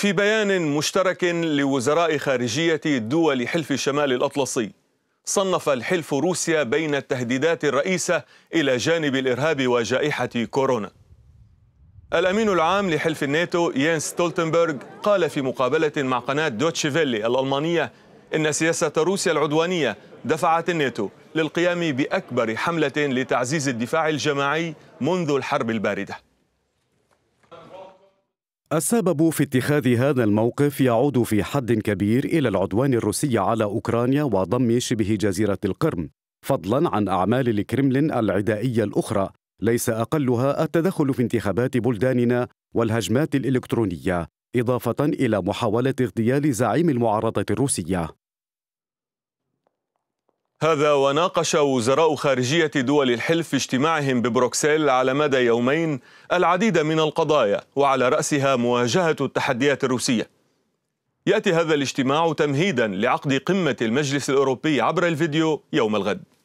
في بيان مشترك لوزراء خارجية دول حلف الشمال الأطلسي صنف الحلف روسيا بين التهديدات الرئيسة إلى جانب الإرهاب وجائحة كورونا الأمين العام لحلف الناتو يانس ستولتنبرغ قال في مقابلة مع قناة دوتشيفيلي الألمانية إن سياسة روسيا العدوانية دفعت الناتو للقيام بأكبر حملة لتعزيز الدفاع الجماعي منذ الحرب الباردة السبب في اتخاذ هذا الموقف يعود في حد كبير الى العدوان الروسي على اوكرانيا وضم شبه جزيره القرم فضلا عن اعمال الكرملين العدائيه الاخرى ليس اقلها التدخل في انتخابات بلداننا والهجمات الالكترونيه اضافه الى محاوله اغتيال زعيم المعارضه الروسيه هذا وناقش وزراء خارجية دول الحلف في اجتماعهم ببروكسل على مدى يومين العديد من القضايا وعلى رأسها مواجهة التحديات الروسية يأتي هذا الاجتماع تمهيدا لعقد قمة المجلس الأوروبي عبر الفيديو يوم الغد